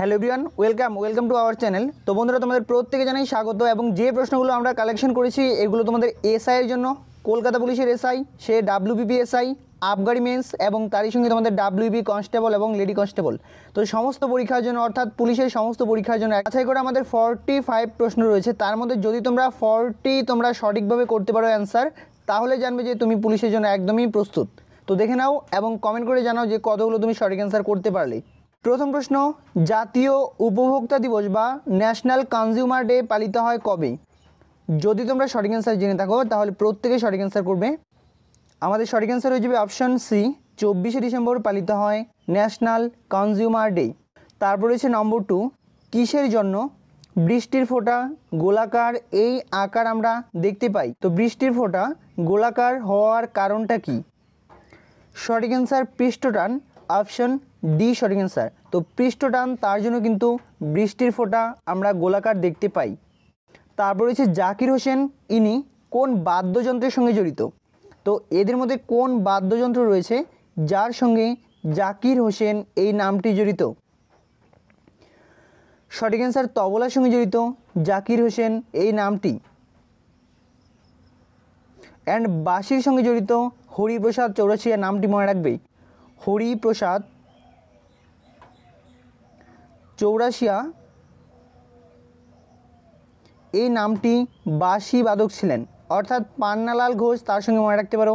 hello everyone welcome welcome to our channel তো বন্ধুরা তোমাদের প্রত্যেকে জানাই স্বাগত এবং যে প্রশ্নগুলো আমরা কালেকশন করেছি এগুলো তোমাদের এসআইয়ের জন্য কলকাতা পুলিশের এসআই সে ডাব্লিউবিপি এসআই আবগারি মেন্স এবং তারই সঙ্গে তোমাদের ডাব্লিউবি কনস্টেবল এবং লেডি কনস্টেবল তো সমস্ত পরীক্ষার জন্য অর্থাৎ পুলিশের সমস্ত পরীক্ষার জন্য আচ্ছা করে আমাদের ফর্টি ফাইভ প্রশ্ন রয়েছে তার মধ্যে যদি তোমরা ফর্টি তোমরা সঠিকভাবে করতে পারো অ্যান্সার তাহলে জানবে যে তুমি পুলিশের জন্য একদমই প্রস্তুত তো দেখে নাও এবং কমেন্ট করে জানাও যে কতগুলো তুমি সঠিক অ্যান্সার করতে পারলে প্রথম প্রশ্ন জাতীয় উপভোক্তা দিবস বা ন্যাশনাল কনজিউমার ডে পালিত হয় কবে যদি তোমরা সঠিক অ্যান্সার জেনে থাকো তাহলে প্রত্যেকে সঠিক অ্যান্সার করবে আমাদের সঠিক অ্যান্সার হয়ে যাবে অপশান সি চব্বিশে ডিসেম্বর পালিত হয় ন্যাশনাল কনজিউমার ডে তারপর রয়েছে নম্বর টু কিসের জন্য বৃষ্টির ফোঁটা গোলাকার এই আকার আমরা দেখতে পাই তো বৃষ্টির ফোঁটা গোলাকার হওয়ার কারণটা কি সঠিক অ্যান্সার পৃষ্ঠটান অপশন ডি সঠিক অ্যান্সার তো পৃষ্ঠটান তার জন্য কিন্তু বৃষ্টির ফোঁটা আমরা গোলাকার দেখতে পাই তারপর রয়েছে জাকির হোসেন ইনি কোন বাদ্যযন্ত্রের সঙ্গে জড়িত তো এদের মধ্যে কোন বাদ্যযন্ত্র রয়েছে যার সঙ্গে জাকির হোসেন এই নামটি জড়িত সঠিক অ্যান্সার তবলার সঙ্গে জড়িত জাকির হোসেন এই নামটি অ্যান্ড বাঁশির সঙ্গে জড়িত হরিপ্রসাদ চৌরাশিয়া নামটি মনে রাখবে হরিপ্রসাদ চৌরাশিয়া এই নামটি বাঁশি বাদক ছিলেন অর্থাৎ পান্নালাল ঘোষ তার সঙ্গে মনে রাখতে পারো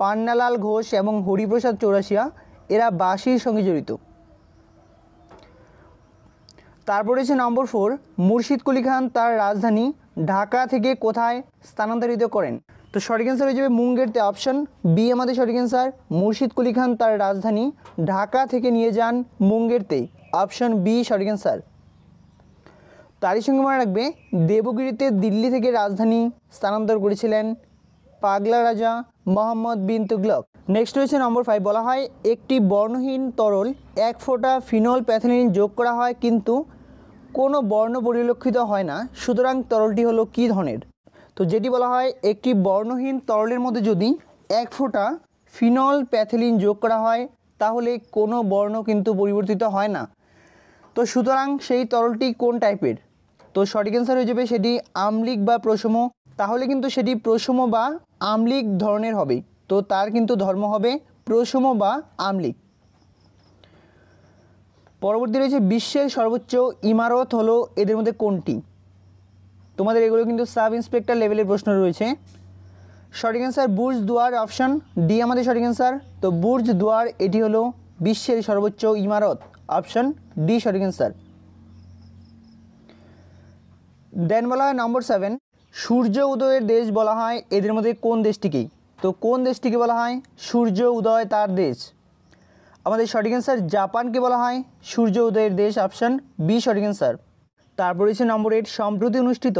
পান্নালাল ঘোষ এবং হরিপ্রসাদ চৌরাশিয়া এরা বাঁশির সঙ্গে জড়িত তারপর রয়েছে নম্বর ফোর মুর্শিদ কুলি খান তার রাজধানী ঢাকা থেকে কোথায় স্থানান্তরিত করেন তো শর্ট অ্যান্সার হয়ে যাবে মুঙ্গেরতে অপশান বি আমাদের শর্ট অ্যান্সার মুর্শিদ কুলি খান তার রাজধানী ঢাকা থেকে নিয়ে যান মুঙ্গেরতে অপশান বি শর্ট অ্যান্সার তারই সঙ্গে মনে রাখবে দেবগিরিতে দিল্লি থেকে রাজধানী স্থানান্তর করেছিলেন পাগলা রাজা মোহাম্মদ বিন তুগলক নেক্সট রয়েছে নম্বর ফাইভ বলা হয় একটি বর্ণহীন তরল এক ফোঁটা ফিনল প্যাথেলিন যোগ করা হয় কিন্তু কোনো বর্ণ পরিলক্ষিত হয় না সুতরাং তরলটি হলো কী ধরনের তো যেটি বলা হয় একটি বর্ণহীন তরলের মধ্যে যদি এক ফোঁটা ফিনল প্যাথেলিন যোগ করা হয় তাহলে কোনো বর্ণ কিন্তু পরিবর্তিত হয় না তো সুতরাং সেই তরলটি কোন টাইপের তো সঠিক অ্যান্সার হয়ে যাবে সেটি আমলিক বা প্রসম তাহলে কিন্তু সেটি প্রসম বা আমলিক ধরনের হবে তো তার কিন্তু ধর্ম হবে প্রসম বা আমলিক পরবর্তী রয়েছে বিশ্বের সর্বোচ্চ ইমারত হলো এদের মধ্যে কোনটি তোমাদের এগুলো কিন্তু সাব ইন্সপেক্টর লেভেলের প্রশ্ন রয়েছে সঠিক অ্যান্সার বুর্জ দুয়ার অপশান ডি আমাদের সঠিক অ্যান্সার তো বুর্জ দুয়ার এটি হলো বিশ্বের সর্বোচ্চ ইমারত অপশান ডি সঠিক অ্যান্সার দেন বলা হয় নম্বর সেভেন সূর্য উদয়ের দেশ বলা হয় এদের মধ্যে কোন দেশটিকেই তো কোন দেশটিকে বলা হয় সূর্য উদয় তার দেশ আমাদের সঠিক অ্যান্সার জাপানকে বলা হয় সূর্য উদয়ের দেশ অপশান বি সঠিক অ্যান্সার তারপর রয়েছে নম্বর এইট সম্প্রতি অনুষ্ঠিত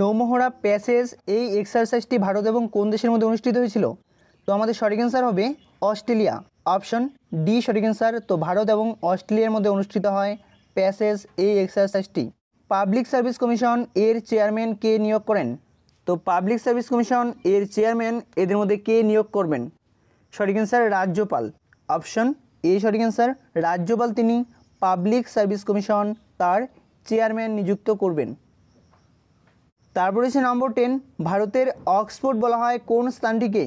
নৌমোহরা প্যাসেজ এই এক্সারসাইজটি ভারত এবং কোন দেশের মধ্যে অনুষ্ঠিত হয়েছিল তো আমাদের সঠিক অ্যান্সার হবে অস্ট্রেলিয়া অপশন ডি সঠিক অ্যান্সার তো ভারত এবং অস্ট্রেলিয়ার মধ্যে অনুষ্ঠিত হয় প্যাসেজ এই এক্সারসাইজটি পাবলিক সার্ভিস কমিশন এর চেয়ারম্যান কে নিয়োগ করেন তো পাবলিক সার্ভিস কমিশন এর চেয়ারম্যান এদের মধ্যে কে নিয়োগ করবেন সঠিক অ্যান্সার রাজ্যপাল অপশন এ সঠিক অ্যান্সার রাজ্যপাল তিনি পাবলিক সার্ভিস কমিশন তার চেয়ারম্যান নিযুক্ত করবেন তারপর রয়েছে নম্বর টেন ভারতের অক্সফোর্ড বলা হয় কোন স্থানটিকে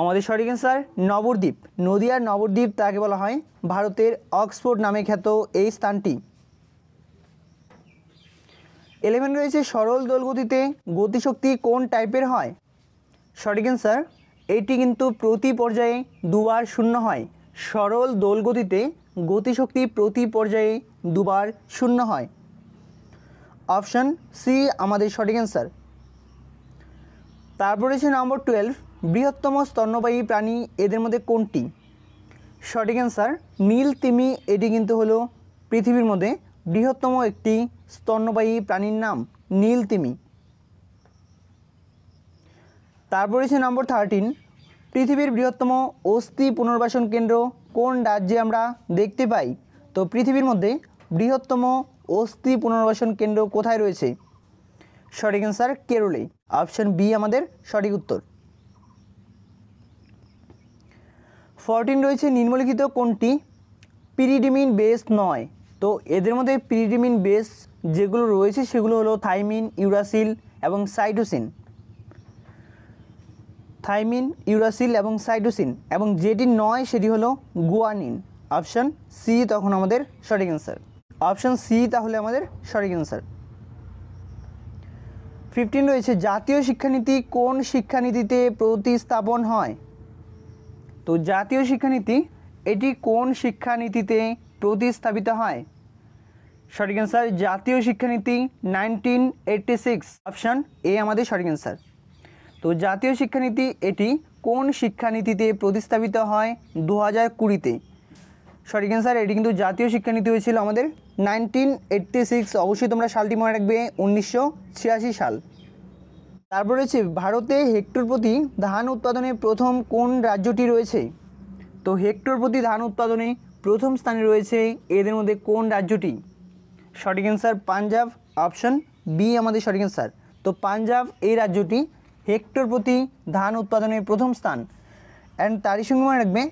আমাদের সঠিক অ্যান্সার নবদ্বীপ নদিয়ার নবদ্বীপ তাকে বলা হয় ভারতের অক্সফোর্ড নামে খ্যাত এই স্থানটি এলেভেন রয়েছে সরল দোলগতিতে গতিশক্তি কোন টাইপের হয় সঠিক অ্যান্সার এটি কিন্তু প্রতি পর্যায়ে দুবার শূন্য হয় সরল দোলগতিতে গতিশক্তি প্রতি পর্যায়ে দুবার শূন্য হয় অপশান সি আমাদের সঠিক অ্যান্সার তারপরে রয়েছে নম্বর টুয়েলভ বৃহত্তম স্তন্যবায়ী প্রাণী এদের মধ্যে কোনটি সঠিক অ্যান্সার নীল তিমি এটি কিন্তু হলো পৃথিবীর মধ্যে বৃহত্তম একটি স্তন্যবায়ী প্রাণীর নাম নীল তিমি তারপর রয়েছে নম্বর থার্টিন পৃথিবীর বৃহত্তম অস্থি পুনর্বাসন কেন্দ্র কোন রাজ্যে আমরা দেখতে পাই তো পৃথিবীর মধ্যে বৃহত্তম অস্থি পুনর্বাসন কেন্দ্র কোথায় রয়েছে সঠিক অ্যান্সার কেরলে অপশন বি আমাদের সঠিক উত্তর ফরটিন রয়েছে নিম্নলিখিত কোনটি পিরিডিমিন বেস নয় তো এদের মধ্যে পিরিডিমিন বেস যেগুলো রয়েছে সেগুলো হলো থাইমিন ইউরাসিল এবং সাইটোসিন থাইমিন ইউরাসিল এবং সাইটোসিন এবং যেটি নয় সেটি হলো গুয়ানিন অপশান সি তখন আমাদের সঠিক অ্যান্সার অপশান সি তাহলে আমাদের সঠিক অ্যান্সার ফিফটিন রয়েছে জাতীয় শিক্ষানীতি কোন শিক্ষানীতিতে প্রতিস্থাপন হয় তো জাতীয় শিক্ষানীতি এটি কোন শিক্ষানীতিতে প্রতিস্থাপিত হয় সঠিক অ্যান্সার জাতীয় শিক্ষানীতি nineteen eighty six option A আমাদের সঠিক অ্যান্সার তো জাতীয় শিক্ষানীতি এটি কোন শিক্ষানীতিতে প্রতিস্থাপিত হয় দু হাজার কুড়িতে সঠিক অ্যান্সার এটি কিন্তু জাতীয় শিক্ষানীতি হয়েছিল আমাদের নাইনটিন এইটটি সিক্স অবশ্যই তোমরা সালটি মনে রাখবে উনিশশো ছিয়াশি সাল তারপর রয়েছে ভারতে হেক্টর প্রতি ধান উৎপাদনে প্রথম কোন রাজ্যটি রয়েছে তো হেক্টর প্রতি ধান উৎপাদনে প্রথম স্থানে রয়েছে এদের মধ্যে কোন রাজ্যটি সঠিক অ্যান্সার পাঞ্জাব অপশন বি আমাদের সঠিক অ্যান্সার তো পাঞ্জাব এই রাজ্যটি হেক্টর প্রতি ধান উৎপাদনের প্রথম স্থান অ্যান্ড তারই সঙ্গে মনে রাখবে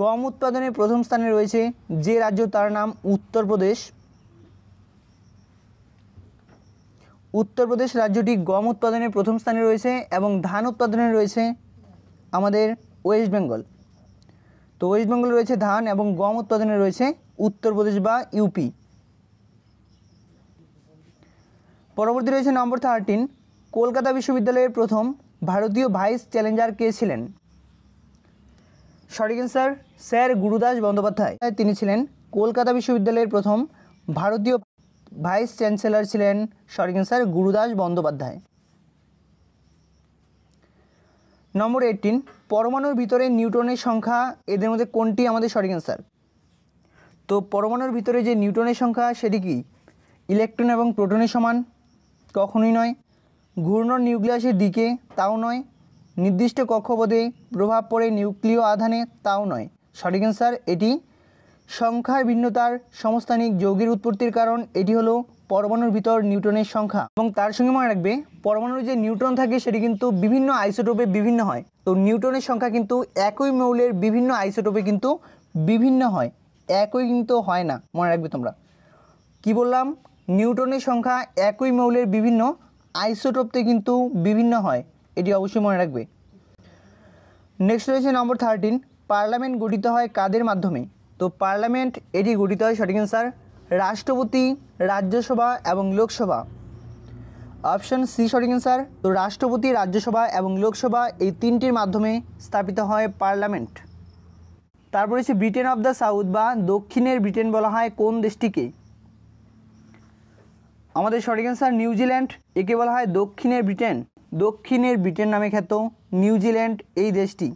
গম উৎপাদনে প্রথম স্থানে রয়েছে যে রাজ্য তার নাম উত্তরপ্রদেশ উত্তরপ্রদেশ রাজ্যটি গম উৎপাদনে প্রথম স্থানে রয়েছে এবং ধান উৎপাদনে রয়েছে আমাদের ওয়েস্ট বেঙ্গল তো ওয়েস্ট বেঙ্গলে রয়েছে ধান এবং গম উৎপাদনে রয়েছে উত্তরপ্রদেশ বা ইউপি পরবর্তী রয়েছে নম্বর থার্টিন কলকাতা বিশ্ববিদ্যালয়ের প্রথম ভারতীয় ভাইস চ্যালেঞ্জার কে ছিলেন সঠিক অ্যান্সার স্যার গুরুদাস বন্দ্যোপাধ্যায় তিনি ছিলেন কলকাতা বিশ্ববিদ্যালয়ের প্রথম ভারতীয় ভাইস চ্যান্সেলর ছিলেন সঠিক অ্যান্সার গুরুদাস বন্দ্যোপাধ্যায় নম্বর এইটিন পরমাণুর ভিতরে নিউটনের সংখ্যা এদের মধ্যে কোনটি আমাদের সঠিক অ্যান্সার তো পরমাণুর ভিতরে যে নিউটনের সংখ্যা সেটি কি ইলেকট্রন এবং প্রোটনের সমান কখনোই নয় ঘূর্ণন নিউক্লিয়াসের দিকে তাও নয় নির্দিষ্ট কক্ষপথে প্রভাব পড়ে নিউক্লীয় আধানে তাও নয় সঠিক অ্যান্সার এটি সংখ্যার ভিন্নতার সমস্থানিক যৌগের উৎপত্তির কারণ এটি হলো পরমাণুর ভিতর নিউটনের সংখ্যা এবং তার সঙ্গে মনে রাখবে পরমাণুর যে নিউট্রন থাকে সেটি কিন্তু বিভিন্ন আইসোটোপে বিভিন্ন হয় তো নিউটনের সংখ্যা কিন্তু একই মৌলের বিভিন্ন আইসোটোপে কিন্তু বিভিন্ন হয় একই কিন্তু হয় না মনে রাখবে তোমরা কি বললাম নিউটনের সংখ্যা একই মৌলের বিভিন্ন আইসোটোপতে কিন্তু বিভিন্ন হয় এটি অবশ্যই মনে রাখবে নেক্সট রয়েছে নম্বর থার্টিন পার্লামেন্ট গঠিত হয় কাদের মাধ্যমে তো পার্লামেন্ট এটি গঠিত হয় সঠিক অ্যান্সার রাষ্ট্রপতি রাজ্যসভা এবং লোকসভা অপশন সি সঠিক অ্যান্সার তো রাষ্ট্রপতি রাজ্যসভা এবং লোকসভা এই তিনটির মাধ্যমে স্থাপিত হয় পার্লামেন্ট তারপর হচ্ছে ব্রিটেন অফ দ্য সাউথ বা দক্ষিণের ব্রিটেন বলা হয় কোন দেশটিকে আমাদের সঠিক অ্যান্সার নিউজিল্যান্ড একে বলা হয় দক্ষিণের ব্রিটেন দক্ষিণের ব্রিটেন নামে খ্যাত নিউজিল্যান্ড এই দেশটি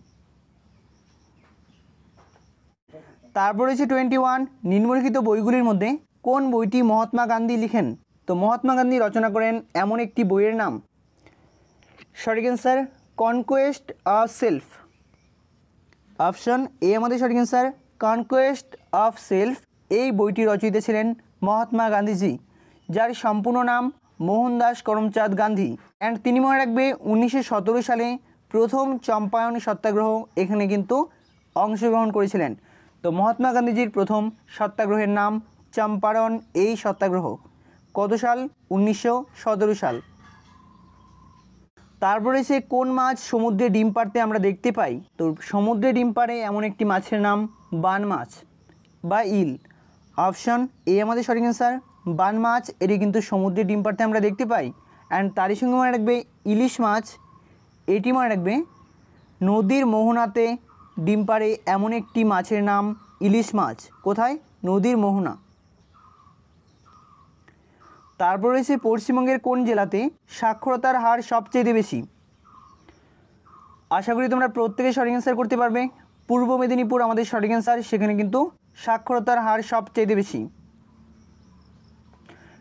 তারপর রয়েছে টোয়েন্টি ওয়ান নিম্নলিখিত বইগুলির মধ্যে কোন বইটি মহাত্মা গান্ধী লিখেন তো মহাত্মা গান্ধী রচনা করেন এমন একটি বইয়ের নাম সঠিক answer Conquest of Self option A আমাদের সঠিক অ্যান্সার কনকোয়েস্ট অফ সেলফ এই বইটি রচিত ছিলেন মহাত্মা গান্ধীজি যার সম্পূর্ণ নাম মোহনদাস করমচাঁদ গান্ধী অ্যান্ড তিনি মনে রাখবে উনিশশো সালে প্রথম চম্পায়ন সত্যাগ্রহ এখানে কিন্তু অংশগ্রহণ করেছিলেন তো মহাত্মা গান্ধীজির প্রথম সত্যাগ্রহের নাম চম্পারণ এই সত্যাগ্রহ কত সাল উনিশশো সাল তারপরে সে কোন মাছ সমুদ্রে ডিম পাড়তে আমরা দেখতে পাই তো সমুদ্রে ডিম পাড়ে এমন একটি মাছের নাম বান মাছ বা ইল অপশন এ আমাদের সঠিক অ্যান্সার বান মাছ এটি কিন্তু সমুদ্রে ডিম পাড়তে আমরা দেখতে পাই অ্যান্ড তারই সঙ্গে মনে রাখবে ইলিশ মাছ এটি মনে রাখবে নদীর মোহনাতে ডিম পাড়ে এমন একটি মাছের নাম ইলিশ মাছ কোথায় নদীর মোহনা তারপর রয়েছে পশ্চিমবঙ্গের কোন জেলাতে সাক্ষরতার হার সবচেয়ে বেশি আশা করি তোমরা প্রত্যেকে সঠিক অ্যান্সার করতে পারবে পূর্ব মেদিনীপুর আমাদের সঠিক অ্যান্সার সেখানে কিন্তু সাক্ষরতার হার সবচেয়ে বেশি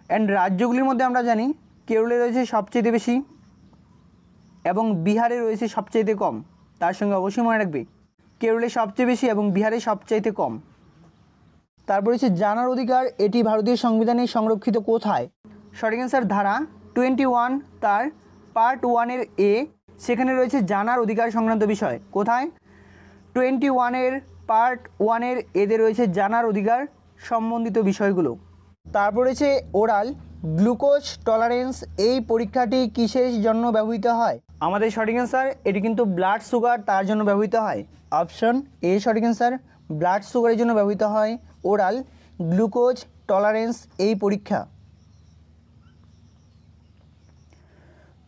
অ্যান্ড রাজ্যগুলির মধ্যে আমরা জানি কেরলে রয়েছে সবচেয়ে বেশি এবং বিহারে রয়েছে সবচাইতে কম তার সঙ্গে অবশ্যই মনে রাখবে কেরলে সবচেয়ে বেশি এবং বিহারে সবচাইতে কম তারপর হচ্ছে জানার অধিকার এটি ভারতীয় সংবিধানে সংরক্ষিত কোথায় সঠিক অ্যান্সার ধারা টোয়েন্টি ওয়ান তার পার্ট ওয়ানের এ সেখানে রয়েছে জানার অধিকার সংক্রান্ত বিষয় কোথায় টোয়েন্টি ওয়ানের পার্ট ওয়ানের এদের রয়েছে জানার অধিকার সম্বন্ধিত বিষয়গুলো তারপর রয়েছে ওরাল গ্লুকোজ টলারেন্স এই পরীক্ষাটি কিসের জন্য ব্যবহৃত হয় আমাদের সঠিক অ্যান্সার এটি কিন্তু ব্লাড সুগার তার জন্য ব্যবহৃত হয় অপশন এ সঠিক অ্যান্সার ব্লাড সুগারের জন্য ব্যবহৃত হয় ওরাল গ্লুকোজ টলারেন্স এই পরীক্ষা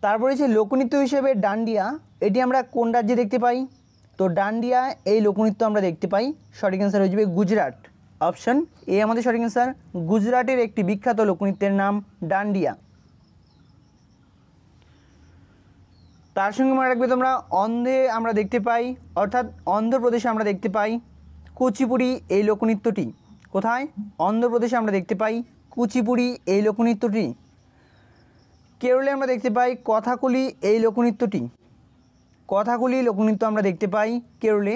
তারপরে হচ্ছে লোকনৃত্য হিসেবে ডান্ডিয়া এটি আমরা কোন রাজ্যে দেখতে পাই তো ডান্ডিয়া এই লোকনৃত্য আমরা দেখতে পাই সঠিক অ্যান্সার হয়ে যাবে গুজরাট অপশন এ আমাদের সঠিক অ্যান্সার গুজরাটের একটি বিখ্যাত লোকনৃত্যের নাম ডান্ডিয়া তার সঙ্গে মনে রাখবে তোমরা অন্ধে আমরা দেখতে পাই অর্থাৎ অন্ধ্রপ্রদেশে আমরা দেখতে পাই কুচিপুড়ি এই লোকনৃত্যটি কোথায় অন্ধ্রপ্রদেশে আমরা দেখতে পাই কুচিপুড়ি এই লোকনৃত্যটি কেরলে আমরা দেখতে পাই কথাকুলি এই লোকনৃত্যটি কথাকুলি লোকনৃত্য আমরা দেখতে পাই কেরলে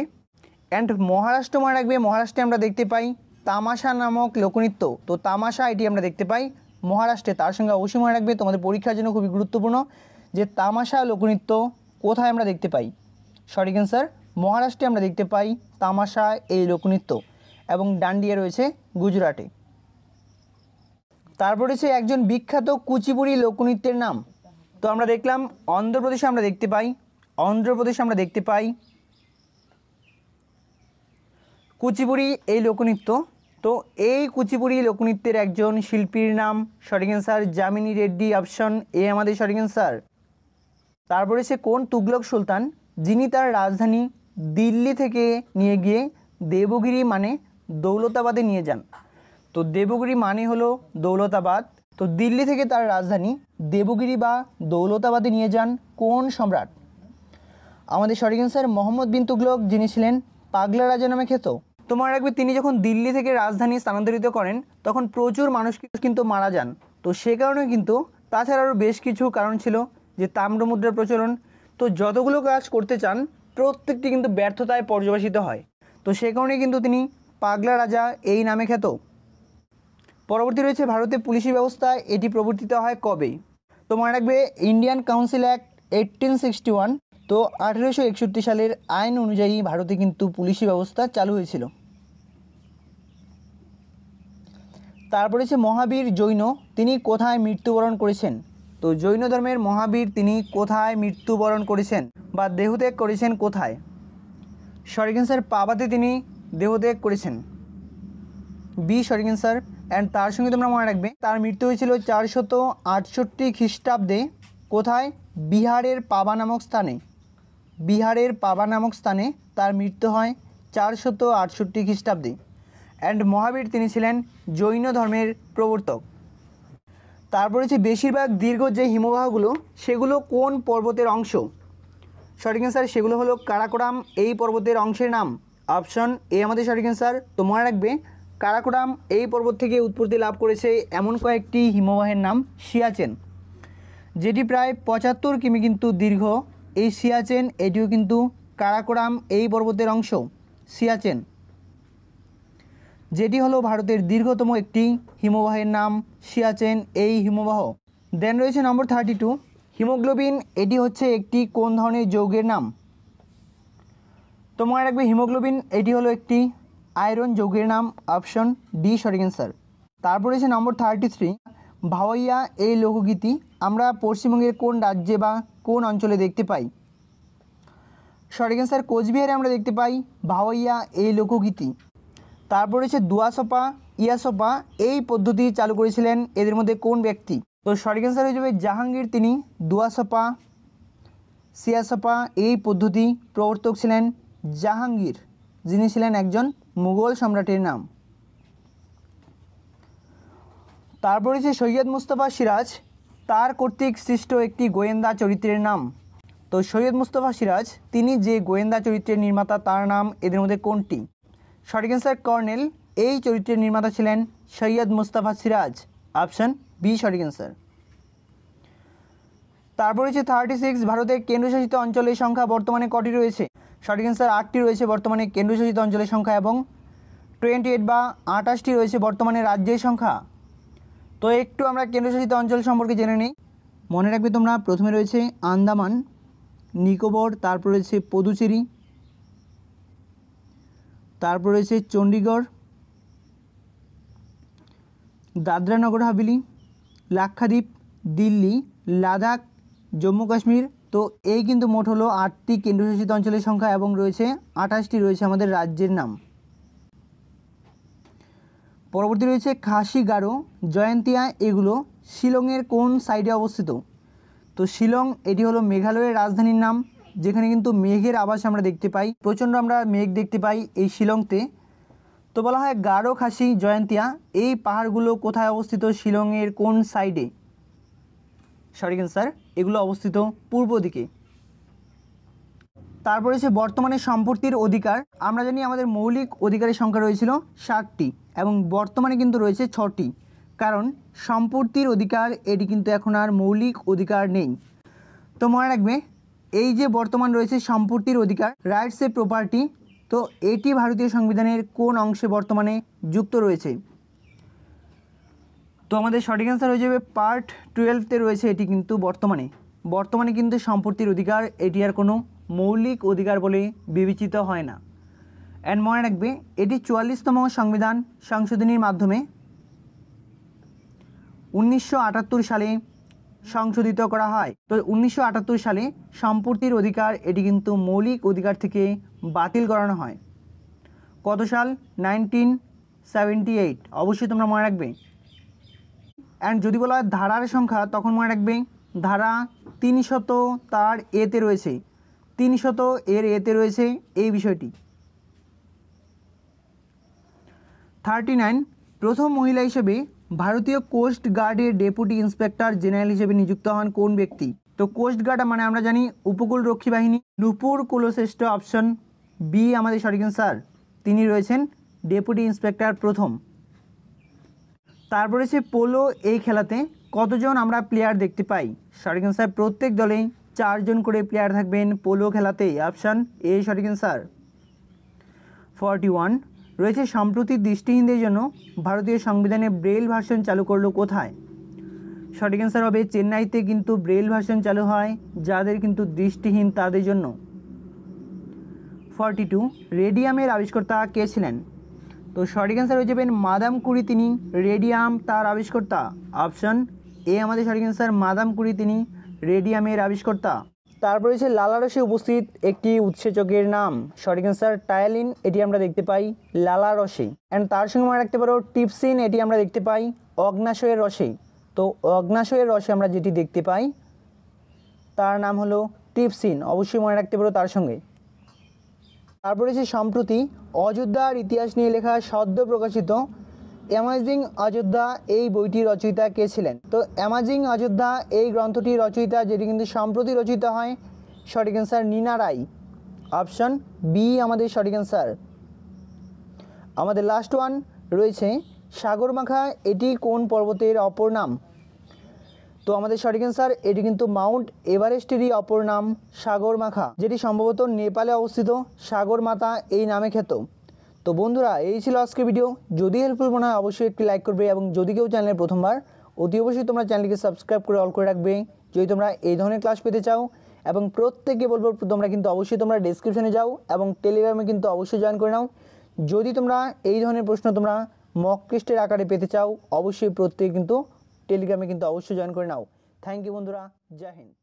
অ্যান্ড মহারাষ্ট্র মনে রাখবে মহারাষ্ট্রে আমরা দেখতে পাই তামাশা নামক লোকনৃত্য তো তামাশা এটি আমরা দেখতে পাই মহারাষ্ট্রে তার সঙ্গে অবশ্যই মনে রাখবে তোমাদের পরীক্ষার জন্য খুবই গুরুত্বপূর্ণ যে তামাশা লোকনৃত্য কোথায় আমরা দেখতে পাই সঠিক অ্যান্সার মহারাষ্ট্রে আমরা দেখতে পাই তামাশা এই লোকনৃত্য এবং ডান্ডিয়া রয়েছে গুজরাটে তারপর রয়েছে একজন বিখ্যাত কুচিপুড়ি লোকনৃত্যের নাম তো আমরা দেখলাম অন্ধ্রপ্রদেশে আমরা দেখতে পাই অন্ধ্রপ্রদেশে আমরা দেখতে পাই কুচিপুড়ি এই লোকনৃত্য তো এই কুচিপুড়ি লোকনৃত্যের একজন শিল্পীর নাম সঠিক answer Jamini Reddy option A আমাদের সঠিক অ্যান্সার তারপরে সে কোন তুগলক সুলতান যিনি তার রাজধানী দিল্লি থেকে নিয়ে গিয়ে দেবগিরি মানে দৌলতাবাদে নিয়ে যান তো দেবগিরি মানে হলো দৌলতাবাদ তো দিল্লি থেকে তার রাজধানী দেবগিরি বা দৌলতাবাদে নিয়ে যান কোন সম্রাট আমাদের সঠিক অ্যান্সার মোহাম্মদ বিন তুগলক যিনি ছিলেন পাগলা রাজা নামে খেত তো মনে রাখবে তিনি যখন দিল্লি থেকে রাজধানী স্থানান্তরিত করেন তখন প্রচুর মানুষ কিন্তু মারা যান তো সে কারণে কিন্তু তাছাড়া আরও বেশ কিছু কারণ ছিল যে তাম্রমুদ্রার প্রচলন তো যতগুলো কাজ করতে চান প্রত্যেকটি কিন্তু ব্যর্থতায় পর্যবেসিত হয় তো সে কারণে কিন্তু তিনি পাগলা রাজা এই নামে খ্যাত পরবর্তী রয়েছে ভারতে পুলিশি ব্যবস্থা এটি প্রবর্তিত হয় কবে তো মনে রাখবে Indian Council Act eighteen sixty one তো আঠেরোশো একষট্টি সালের আইন অনুযায়ী ভারতে কিন্তু পুলিশি ব্যবস্থা চালু হয়েছিল তারপরে হচ্ছে মহাবীর জৈন তিনি কোথায় মৃত্যুবরণ করেছেন তো জৈন ধর্মের মহাবীর তিনি কোথায় মৃত্যুবরণ করেছেন বা দেহত্যাগ করেছেন কোথায় সঠিক অ্যান্সার পাবাতে তিনি দেহত্যাগ করেছেন বি সঠিক অ্যান্সার অ্যান্ড তার সঙ্গে তোমরা মনে রাখবে তার মৃত্যু হয়েছিল চারশত আটষট্টি খ্রিস্টাব্দে কোথায় বিহারের পাবা নামক স্থানে বিহারের পাবা নামক স্থানে তার মৃত্যু হয় চারশত আটষট্টি খ্রিস্টাব্দে অ্যান্ড মহাবীর তিনি ছিলেন জৈন ধর্মের প্রবর্তক তারপরে হচ্ছে বেশিরভাগ দীর্ঘ যে হিমবাহগুলো সেগুলো কোন পর্বতের অংশ সঠিক অ্যান্সার সেগুলো হলো কারাকোরাম এই পর্বতের অংশের নাম অপশন এ আমাদের সঠিক অ্যান্সার তো মনে রাখবে কারাকোরাম এই পর্বত থেকে উৎপত্তি লাভ করেছে এমন কয়েকটি হিমবাহের নাম সিয়াচেন যেটি প্রায় পঁচাত্তর কিমি কিন্তু দীর্ঘ এই সিয়াচেন এটিও কিন্তু কারাকোরাম এই পর্বতের অংশ সিয়াচেন যেটি হলো ভারতের দীর্ঘতম একটি হিমবাহের নাম সিয়াচেন এই হিমবাহ দেন রয়েছে নম্বর থার্টি টু হিমোগ্লোবিন এটি হচ্ছে একটি কোন ধরনের যৌগের নাম তো মনে রাখবে হিমোগ্লোবিন এটি হলো একটি আয়রন যৌগের নাম অপশন ডি সঠিক অ্যান্সার তারপর রয়েছে নম্বর থার্টি থ্রি ভাওয়াইয়া এই লোকগীতি আমরা পশ্চিমবঙ্গের কোন রাজ্যে বা কোন অঞ্চলে দেখতে পাই সঠিক অ্যান্সার কোচবিহারে আমরা দেখতে পাই ভাওয়াইয়া এই লোকগীতি তারপর রয়েছে দুয়াসপা ইয়াসপা এই পদ্ধতি চালু করেছিলেন এদের মধ্যে কোন ব্যক্তি তো সঠিক অ্যান্সার হয়ে যাবে জাহাঙ্গীর তিনি দুয়াসপা সিয়াসপা এই পদ্ধতি প্রবর্তক ছিলেন জাহাঙ্গীর যিনি ছিলেন একজন মুঘল সম্রাটের নাম তারপর রয়েছে সৈয়দ মুস্তফা সিরাজ তার কর্তৃক সৃষ্ট একটি গোয়েন্দা চরিত্রের নাম তো সৈয়দ মুস্তফা সিরাজ তিনি যে গোয়েন্দা চরিত্রের নির্মাতা তার নাম এদের মধ্যে কোনটি সঠিক অ্যান্সার কর্নেল এই চরিত্রের নির্মাতা ছিলেন সৈয়দ মুস্তাফা সিরাজ অপশান বি সঠিক অ্যান্সার তারপর হচ্ছে থার্টি সিক্স ভারতের কেন্দ্রশাসিত অঞ্চলের সংখ্যা বর্তমানে কটি রয়েছে সঠিক অ্যান্সার আটটি রয়েছে বর্তমানে কেন্দ্রশাসিত অঞ্চলের সংখ্যা এবং টোয়েন্টি এইট বা আটাশটি রয়েছে বর্তমানে রাজ্যের সংখ্যা তো একটু আমরা কেন্দ্রশাসিত অঞ্চল সম্পর্কে জেনে নিই মনে রাখবে তোমরা প্রথমে রয়েছে আন্দামান নিকোবর তারপর রয়েছে পদুচেরি তারপর রয়েছে চণ্ডীগড় দাদরা হাবিলি লাক্ষাদ্বীপ দিল্লি লাদাখ জম্মু কাশ্মীর তো এই কিন্তু মোট হলো আটটি কেন্দ্রশাসিত অঞ্চলের সংখ্যা এবং রয়েছে আঠাশটি রয়েছে আমাদের রাজ্যের নাম পরবর্তী রয়েছে খাসি গারো জয়ন্তিয়া এগুলো শিলংয়ের কোন সাইডে অবস্থিত তো শিলং এটি হলো মেঘালয়ের রাজধানীর নাম যেখানে কিন্তু মেঘের আবাস আমরা দেখতে পাই প্রচণ্ড আমরা মেঘ দেখতে পাই এই শিলংতে তো বলা হয় গাঢ় খাসি জয়ন্তিয়া এই পাহাড়গুলো কোথায় অবস্থিত শিলংয়ের কোন সাইডে সরি স্যার এগুলো অবস্থিত পূর্ব দিকে তারপরে সে বর্তমানে সম্পত্তির অধিকার আমরা জানি আমাদের মৌলিক অধিকারের সংখ্যা রয়েছিল সাতটি এবং বর্তমানে কিন্তু রয়েছে ছটি কারণ সম্পত্তির অধিকার এটি কিন্তু এখন আর মৌলিক অধিকার নেই তো মনে রাখবে এই যে বর্তমান রয়েছে সম্পত্তির অধিকার রাইটস এ প্রপার্টি তো এটি ভারতীয় সংবিধানের কোন অংশে বর্তমানে যুক্ত রয়েছে তো আমাদের সঠিক অ্যান্সার হয়ে যাবে পার্ট টুয়েলভতে রয়েছে এটি কিন্তু বর্তমানে বর্তমানে কিন্তু সম্পত্তির অধিকার এটি আর কোনো মৌলিক অধিকার বলে বিবেচিত হয় না অ্যান্ড মনে রাখবে এটি চুয়াল্লিশতম সংবিধান সংশোধনীর মাধ্যমে উনিশশো সালে সংশোধিত করা হয় তো উনিশশো সালে সম্পত্তির অধিকার এটি কিন্তু মৌলিক অধিকার থেকে বাতিল করানো হয় কত সাল নাইনটিন সেভেন্টি এইট অবশ্যই তোমরা মনে রাখবে অ্যান্ড যদি বলা হয় ধারার সংখ্যা তখন মনে রাখবে ধারা তিনশত তার এতে রয়েছে তিনশত এর এতে রয়েছে এই বিষয়টি থার্টি নাইন প্রথম মহিলা হিসেবে ভারতীয় কোস্ট গার্ডের ডেপুটি ইন্সপেক্টর জেনারেল হিসেবে নিযুক্ত হন কোন ব্যক্তি তো কোস্ট গার্ড মানে আমরা জানি উপকূল রক্ষী বাহিনী নুপুর কুলশ্রেষ্ঠ অপশন বি আমাদের সঠিক স্যার তিনি রয়েছেন ডেপুটি ইন্সপেক্টর প্রথম তারপরে সে পোলো এই খেলাতে কতজন আমরা প্লেয়ার দেখতে পাই সঠিক অ্যান্সার প্রত্যেক দলে চারজন করে প্লেয়ার থাকবেন পোলো খেলাতে অপশান এ সঠিক অ্যান্সার ফর্টি ওয়ান রয়েছে সাম্প্রতিক দৃষ্টিহীনদের জন্য ভারতীয় সংবিধানে ব্রেল ভার্সন চালু করলো কোথায় সঠিক অ্যান্সার হবে চেন্নাইতে কিন্তু ব্রেল ভার্সন চালু হয় যাদের কিন্তু দৃষ্টিহীন তাদের জন্য ফর্টি টু রেডিয়ামের আবিষ্কর্তা কে ছিলেন তো সঠিক অ্যান্সার হয়ে যাবেন মাদাম কুড়ি তিনি রেডিয়াম তার আবিষ্কর্তা অপশন এ আমাদের সঠিক অ্যান্সার মাদাম কুড়ি তিনি রেডিয়ামের আবিষ্কর্তা তারপর রয়েছে লালারসে উপস্থিত একটি উৎসেচকের নাম সঠিক অ্যান্সার টায়ালিন এটি আমরা দেখতে পাই লালারসে অ্যান্ড তার সঙ্গে মনে রাখতে পারো টিপসিন এটি আমরা দেখতে পাই অগ্নাশয়ের রসে তো অগ্নাশয়ের রসে আমরা যেটি দেখতে পাই তার নাম হলো টিপসিন অবশ্যই মনে রাখতে পারো তার সঙ্গে তারপরে রয়েছে সম্প্রতি অযোধ্যার ইতিহাস নিয়ে লেখা সদ্য প্রকাশিত অ্যামাজিং অযোধ্যা এই বইটি রচয়িতা কে ছিলেন তো অ্যামাজিং অযোধ্যা এই গ্রন্থটি রচয়িতা যেটি কিন্তু সম্প্রতি রচিত হয় সঠিক answer Nina Roy option B আমাদের সঠিক অ্যান্সার আমাদের লাস্ট ওয়ান রয়েছে সাগরমাখা এটি কোন পর্বতের অপর নাম তো আমাদের সঠিক অ্যান্সার এটি কিন্তু মাউন্ট এভারেস্টেরই অপর নাম সাগরমাখা যেটি সম্ভবত নেপালে অবস্থিত সাগরমাতা এই নামে খ্যাত তো বন্ধুরা এই ছিল আজকে ভিডিও যদি হেল্পফুল মনে হয় অবশ্যই একটি লাইক করবে এবং যদি কেউ চ্যানেলে প্রথমবার অতি অবশ্যই তোমরা চ্যানেলকে সাবস্ক্রাইব করে অল করে রাখবে যদি তোমরা এই ধরনের ক্লাস পেতে চাও এবং প্রত্যেককে বলবো তোমরা কিন্তু অবশ্যই তোমরা ডিসক্রিপশনে যাও এবং টেলিগ্রামে কিন্তু অবশ্যই জয়েন করে নাও যদি তোমরা এই ধরনের প্রশ্ন তোমরা মক টেস্টের আকারে পেতে চাও অবশ্যই প্রত্যেকে কিন্তু টেলিগ্রামে কিন্তু অবশ্যই জয়েন করে নাও থ্যাংক ইউ বন্ধুরা জয় হিন্দ